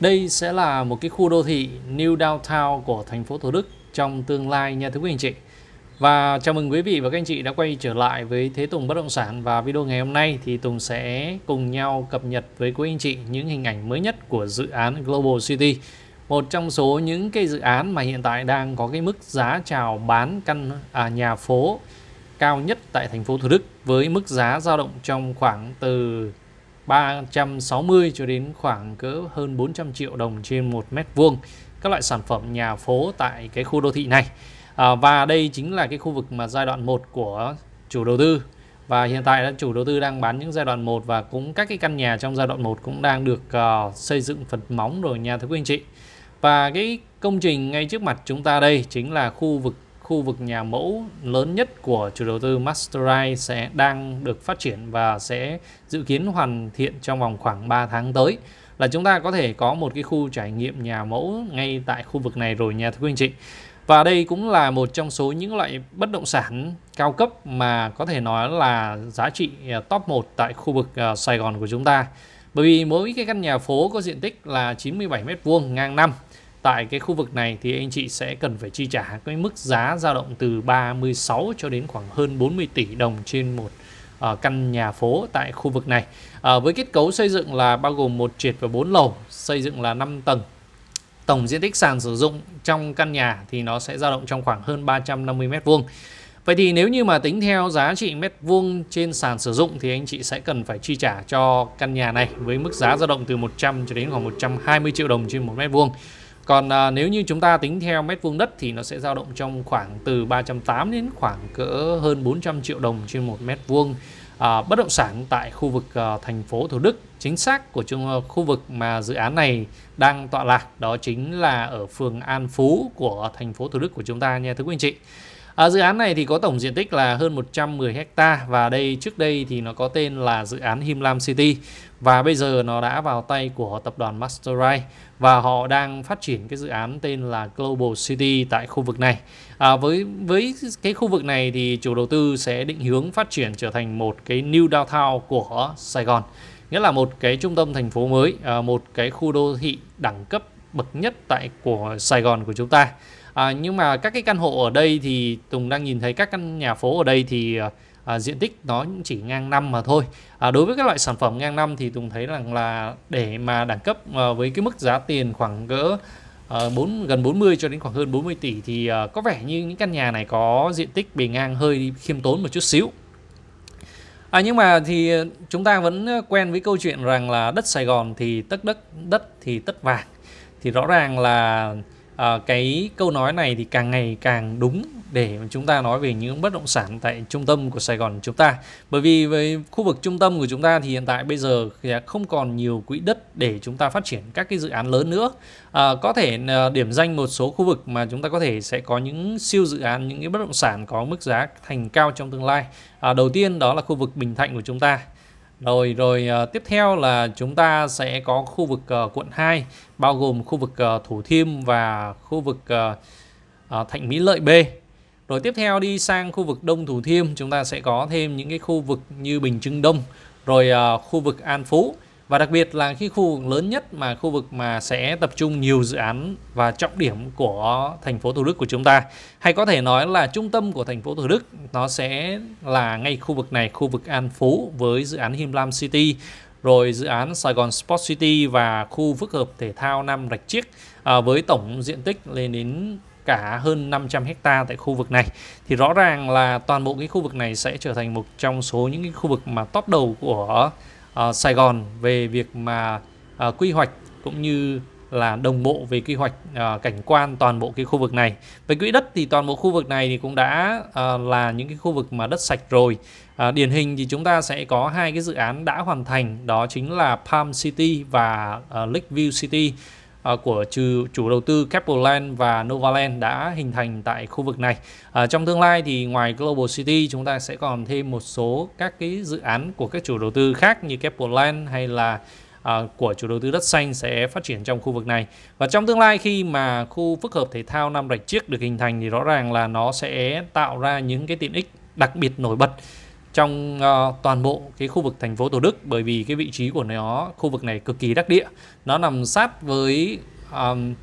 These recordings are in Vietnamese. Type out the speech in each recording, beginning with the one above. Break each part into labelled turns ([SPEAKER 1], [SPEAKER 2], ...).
[SPEAKER 1] Đây sẽ là một cái khu đô thị New Downtown của thành phố Thủ Đức trong tương lai nha thưa quý anh chị. Và chào mừng quý vị và các anh chị đã quay trở lại với Thế Tùng Bất Động Sản và video ngày hôm nay thì Tùng sẽ cùng nhau cập nhật với quý anh chị những hình ảnh mới nhất của dự án Global City. Một trong số những cái dự án mà hiện tại đang có cái mức giá chào bán căn à, nhà phố cao nhất tại thành phố Thủ Đức với mức giá dao động trong khoảng từ 360 cho đến khoảng cỡ hơn 400 triệu đồng trên một mét vuông các loại sản phẩm nhà phố tại cái khu đô thị này à, và đây chính là cái khu vực mà giai đoạn 1 của chủ đầu tư và hiện tại đã chủ đầu tư đang bán những giai đoạn 1 và cũng các cái căn nhà trong giai đoạn 1 cũng đang được uh, xây dựng phần móng rồi nha thưa quý anh chị. Và cái công trình ngay trước mặt chúng ta đây chính là khu vực khu vực nhà mẫu lớn nhất của chủ đầu tư Masterai sẽ đang được phát triển và sẽ dự kiến hoàn thiện trong vòng khoảng 3 tháng tới là chúng ta có thể có một cái khu trải nghiệm nhà mẫu ngay tại khu vực này rồi nha thưa quý anh chị. Và đây cũng là một trong số những loại bất động sản cao cấp mà có thể nói là giá trị à, top 1 tại khu vực à, Sài Gòn của chúng ta. Bởi vì mỗi cái căn nhà phố có diện tích là 97 m2 ngang năm tại cái khu vực này thì anh chị sẽ cần phải chi trả cái mức giá dao động từ 36 cho đến khoảng hơn 40 tỷ đồng trên một uh, căn nhà phố tại khu vực này. Uh, với kết cấu xây dựng là bao gồm một trệt và 4 lầu, xây dựng là 5 tầng. Tổng diện tích sàn sử dụng trong căn nhà thì nó sẽ dao động trong khoảng hơn 350 mét vuông Vậy thì nếu như mà tính theo giá trị mét vuông trên sàn sử dụng thì anh chị sẽ cần phải chi trả cho căn nhà này với mức giá dao động từ 100 cho đến khoảng 120 triệu đồng trên một mét vuông còn à, nếu như chúng ta tính theo mét vuông đất thì nó sẽ dao động trong khoảng từ 380 đến khoảng cỡ hơn 400 triệu đồng trên một mét vuông à, bất động sản tại khu vực à, thành phố Thủ Đức chính xác của chung, à, khu vực mà dự án này đang tọa lạc đó chính là ở phường An Phú của thành phố Thủ Đức của chúng ta nha thưa quý anh chị À, dự án này thì có tổng diện tích là hơn 110 hecta và đây trước đây thì nó có tên là dự án Him Lam City và bây giờ nó đã vào tay của tập đoàn Masterite và họ đang phát triển cái dự án tên là Global City tại khu vực này. À, với với cái khu vực này thì chủ đầu tư sẽ định hướng phát triển trở thành một cái new downtown của Sài Gòn, nghĩa là một cái trung tâm thành phố mới, à, một cái khu đô thị đẳng cấp bậc nhất tại của Sài Gòn của chúng ta à, nhưng mà các cái căn hộ ở đây thì Tùng đang nhìn thấy các căn nhà phố ở đây thì à, à, diện tích nó chỉ ngang năm mà thôi à, đối với các loại sản phẩm ngang năm thì Tùng thấy rằng là để mà đẳng cấp à, với cái mức giá tiền khoảng cỡ À, 4, gần 40 cho đến khoảng hơn 40 tỷ thì à, có vẻ như những căn nhà này có diện tích bề ngang hơi khiêm tốn một chút xíu À, nhưng mà thì chúng ta vẫn quen với câu chuyện rằng là đất Sài Gòn thì tất đất, đất thì tất vàng. Thì rõ ràng là à, cái câu nói này thì càng ngày càng đúng để chúng ta nói về những bất động sản tại trung tâm của Sài Gòn chúng ta. Bởi vì với khu vực trung tâm của chúng ta thì hiện tại bây giờ không còn nhiều quỹ đất để chúng ta phát triển các cái dự án lớn nữa. À, có thể ờ, điểm danh một số khu vực mà chúng ta có thể sẽ có những siêu dự án, những cái bất động sản có mức giá thành cao trong tương lai. À, đầu tiên đó là khu vực Bình Thạnh của chúng ta. Rồi rồi uh, tiếp theo là chúng ta sẽ có khu vực uh, quận 2 bao gồm khu vực uh, Thủ Thiêm và khu vực uh, uh, Thạnh Mỹ Lợi B. Rồi tiếp theo đi sang khu vực Đông Thủ Thiêm chúng ta sẽ có thêm những cái khu vực như Bình Trưng Đông, rồi uh, khu vực An Phú và đặc biệt là khi khu vực lớn nhất mà khu vực mà sẽ tập trung nhiều dự án và trọng điểm của thành phố Thủ Đức của chúng ta hay có thể nói là trung tâm của thành phố Thủ Đức nó sẽ là ngay khu vực này khu vực An Phú với dự án Him Lam City rồi dự án Sài Gòn Sport City và khu phức hợp thể thao Nam Rạch Chiếc à, với tổng diện tích lên đến cả hơn 500 hecta tại khu vực này thì rõ ràng là toàn bộ cái khu vực này sẽ trở thành một trong số những cái khu vực mà top đầu của Ờ, Sài Gòn về việc mà uh, quy hoạch cũng như là đồng bộ về quy hoạch uh, cảnh quan toàn bộ cái khu vực này. Về quỹ đất thì toàn bộ khu vực này thì cũng đã uh, là những cái khu vực mà đất sạch rồi. Uh, điển hình thì chúng ta sẽ có hai cái dự án đã hoàn thành đó chính là Palm City và uh, Lakeview City. À, của chủ, chủ đầu tư Capital và Novaland đã hình thành tại khu vực này. À, trong tương lai thì ngoài Global City chúng ta sẽ còn thêm một số các cái dự án của các chủ đầu tư khác như Capital hay là À, của chủ đầu tư đất xanh sẽ phát triển trong khu vực này và trong tương lai khi mà khu phức hợp thể thao Nam Rạch Chiếc được hình thành thì rõ ràng là nó sẽ tạo ra những cái tiện ích đặc biệt nổi bật trong uh, toàn bộ cái khu vực thành phố Thủ Đức bởi vì cái vị trí của nó khu vực này cực kỳ đắc địa nó nằm sát với um,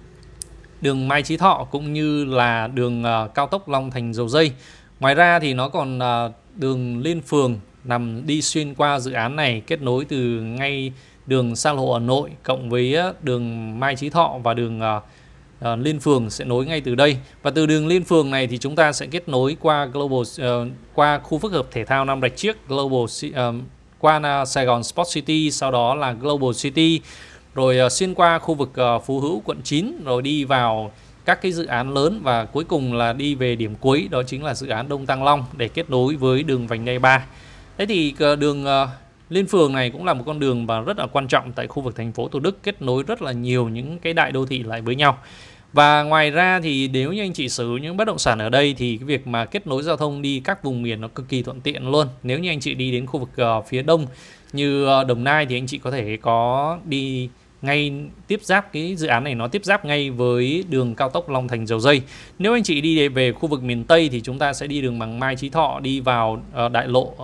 [SPEAKER 1] đường Mai Chí Thọ cũng như là đường uh, cao tốc Long Thành Dầu Dây ngoài ra thì nó còn uh, đường liên phường nằm đi xuyên qua dự án này kết nối từ ngay đường xa Lộ Hà Nội cộng với uh, đường Mai Chí Thọ và đường uh, Ờ, liên phường sẽ nối ngay từ đây và từ đường liên phường này thì chúng ta sẽ kết nối qua global uh, qua khu phức hợp thể thao Nam Rạch Chiếc global uh, qua Sài Gòn Sport City sau đó là Global City rồi uh, xuyên qua khu vực uh, Phú Hữu quận 9 rồi đi vào các cái dự án lớn và cuối cùng là đi về điểm cuối đó chính là dự án Đông Tăng Long để kết nối với đường vành đai 3. Thế thì uh, đường uh, Liên phường này cũng là một con đường và rất là quan trọng tại khu vực thành phố Thủ Đức kết nối rất là nhiều những cái đại đô thị lại với nhau. Và ngoài ra thì nếu như anh chị sử những bất động sản ở đây thì cái việc mà kết nối giao thông đi các vùng miền nó cực kỳ thuận tiện luôn. Nếu như anh chị đi đến khu vực uh, phía đông như uh, Đồng Nai thì anh chị có thể có đi ngay tiếp giáp cái dự án này nó tiếp giáp ngay với đường cao tốc Long Thành Dầu Dây. Nếu anh chị đi về khu vực miền Tây thì chúng ta sẽ đi đường bằng Mai Chí Thọ đi vào uh, đại lộ uh,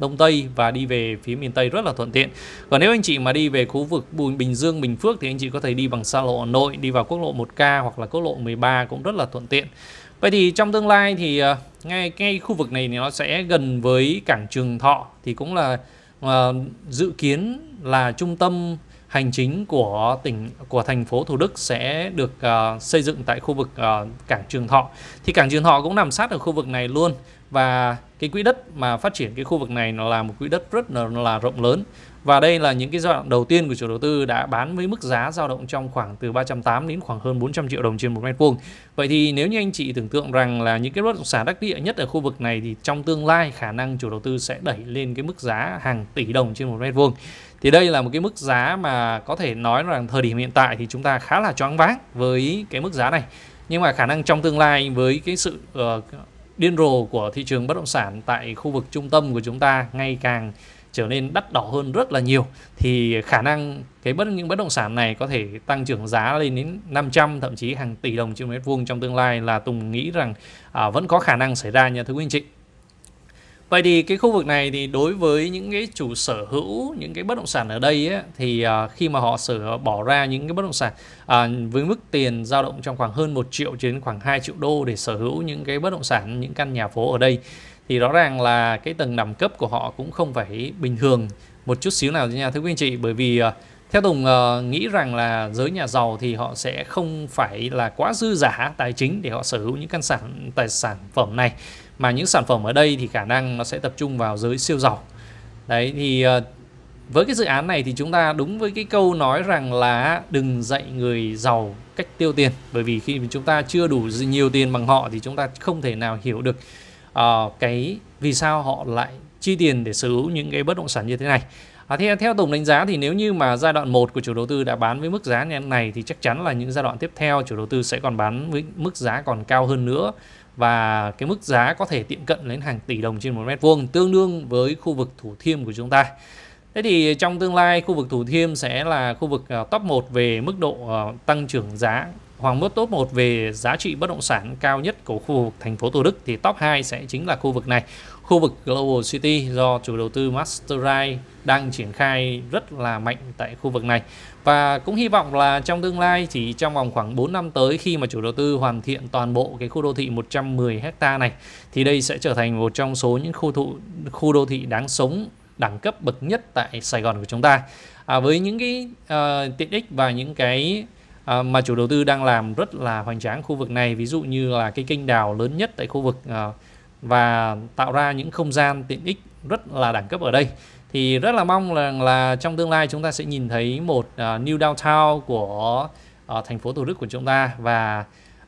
[SPEAKER 1] Đông Tây và đi về phía miền Tây rất là thuận tiện. Còn nếu anh chị mà đi về khu vực Bình Dương, Bình Phước thì anh chị có thể đi bằng xa lộ Hà Nội, đi vào quốc lộ 1K hoặc là quốc lộ 13 cũng rất là thuận tiện. Vậy thì trong tương lai thì uh, ngay ngay khu vực này thì nó sẽ gần với cảng Trường Thọ thì cũng là uh, dự kiến là trung tâm hành chính của tỉnh của thành phố Thủ Đức sẽ được uh, xây dựng tại khu vực uh, cảng Trường Thọ. Thì cảng Trường Thọ cũng nằm sát ở khu vực này luôn và cái quỹ đất mà phát triển cái khu vực này nó là một quỹ đất rất là, là rộng lớn và đây là những cái giai đoạn đầu tiên của chủ đầu tư đã bán với mức giá dao động trong khoảng từ 380 đến khoảng hơn 400 triệu đồng trên một mét vuông. Vậy thì nếu như anh chị tưởng tượng rằng là những cái bất động sản đắc địa nhất ở khu vực này thì trong tương lai khả năng chủ đầu tư sẽ đẩy lên cái mức giá hàng tỷ đồng trên một mét vuông. Thì đây là một cái mức giá mà có thể nói rằng thời điểm hiện tại thì chúng ta khá là choáng váng với cái mức giá này. Nhưng mà khả năng trong tương lai với cái sự uh, điên rồ của thị trường bất động sản tại khu vực trung tâm của chúng ta ngày càng trở nên đắt đỏ hơn rất là nhiều thì khả năng cái bất những bất động sản này có thể tăng trưởng giá lên đến 500 thậm chí hàng tỷ đồng trên mét vuông trong tương lai là Tùng nghĩ rằng à, vẫn có khả năng xảy ra nha thưa quý anh chị. Vậy thì cái khu vực này thì đối với những cái chủ sở hữu những cái bất động sản ở đây ấy, thì à, khi mà họ sở bỏ ra những cái bất động sản à, với mức tiền dao động trong khoảng hơn 1 triệu đến khoảng 2 triệu đô để sở hữu những cái bất động sản những căn nhà phố ở đây thì rõ ràng là cái tầng đẳng cấp của họ cũng không phải bình thường một chút xíu nào nha thưa quý anh chị bởi vì ờ, theo Tùng uh, nghĩ rằng là giới nhà giàu thì họ sẽ không phải là quá dư giả tài chính để họ sở hữu những căn sản tài sản phẩm này mà những sản phẩm ở đây thì khả năng nó sẽ tập trung vào giới siêu giàu đấy thì uh, với cái dự án này thì chúng ta đúng với cái câu nói rằng là đừng dạy người giàu cách tiêu tiền bởi vì khi chúng ta chưa đủ nhiều tiền bằng họ thì chúng ta không thể nào hiểu được uh, cái vì sao họ lại chi tiền để sở hữu những cái bất động sản như thế này À, theo, theo tổng đánh giá thì nếu như mà giai đoạn 1 của chủ đầu tư đã bán với mức giá như này thì chắc chắn là những giai đoạn tiếp theo chủ đầu tư sẽ còn bán với mức giá còn cao hơn nữa và cái mức giá có thể tiệm cận đến hàng tỷ đồng trên một mét vuông tương đương với khu vực Thủ Thiêm của chúng ta. Thế thì trong tương lai khu vực Thủ Thiêm sẽ là khu vực ờ, top 1 về mức độ ờ, tăng trưởng giá Hoàng Mốt top 1 về giá trị bất động sản cao nhất của khu vực thành phố Thủ Đức thì top 2 sẽ chính là khu vực này. Khu vực Global City do chủ đầu tư Masterai đang triển khai rất là mạnh tại khu vực này. Và cũng hy vọng là trong tương lai chỉ trong vòng khoảng 4 năm tới khi mà chủ đầu tư hoàn thiện toàn bộ cái khu đô thị 110 ha này thì đây sẽ trở thành một trong số những khu thụ khu đô thị đáng sống đẳng cấp bậc nhất tại Sài Gòn của chúng ta. À, với những cái uh, tiện ích và những cái À, mà chủ đầu tư đang làm rất là hoành tráng khu vực này ví dụ như là cái kênh đào lớn nhất tại khu vực à, và tạo ra những không gian tiện ích rất là đẳng cấp ở đây thì rất là mong là, là trong tương lai chúng ta sẽ nhìn thấy một uh, new downtown của uh, thành phố Thủ Đức của chúng ta và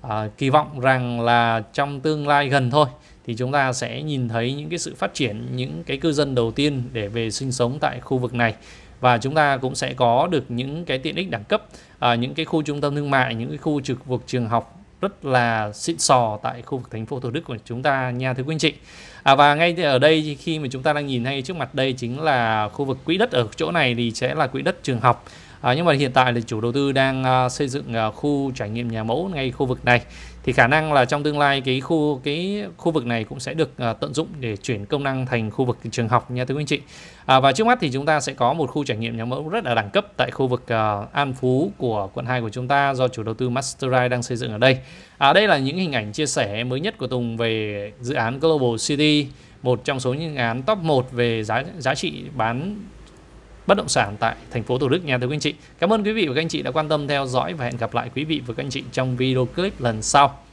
[SPEAKER 1] uh, kỳ vọng rằng là trong tương lai gần thôi thì chúng ta sẽ nhìn thấy những cái sự phát triển những cái cư dân đầu tiên để về sinh sống tại khu vực này và chúng ta cũng sẽ có được những cái tiện ích đẳng cấp à, những cái khu trung tâm thương mại những cái khu trực vực trường học rất là xịn sò tại khu vực thành phố Thủ Đức của chúng ta nha thưa quý anh chị. À, và ngay ở đây khi mà chúng ta đang nhìn hay trước mặt đây chính là khu vực quỹ đất ở chỗ này thì sẽ là quỹ đất trường học à, nhưng mà hiện tại thì chủ đầu tư đang à, xây dựng à, khu trải nghiệm nhà mẫu ngay khu vực này thì khả năng là trong tương lai cái khu cái khu vực này cũng sẽ được à, tận dụng để chuyển công năng thành khu vực trường học nha thưa quý anh chị à, và trước mắt thì chúng ta sẽ có một khu trải nghiệm nhà mẫu rất là đẳng cấp tại khu vực à, An Phú của quận 2 của chúng ta do chủ đầu tư Masteri đang xây dựng ở đây à, đây là những hình ảnh chia sẻ mới nhất của Tùng về dự án Global City một trong số những dự án top 1 về giá giá trị bán bất động sản tại thành phố Thủ Đức nha thưa quý anh chị. Cảm ơn quý vị và các anh chị đã quan tâm theo dõi và hẹn gặp lại quý vị và các anh chị trong video clip lần sau.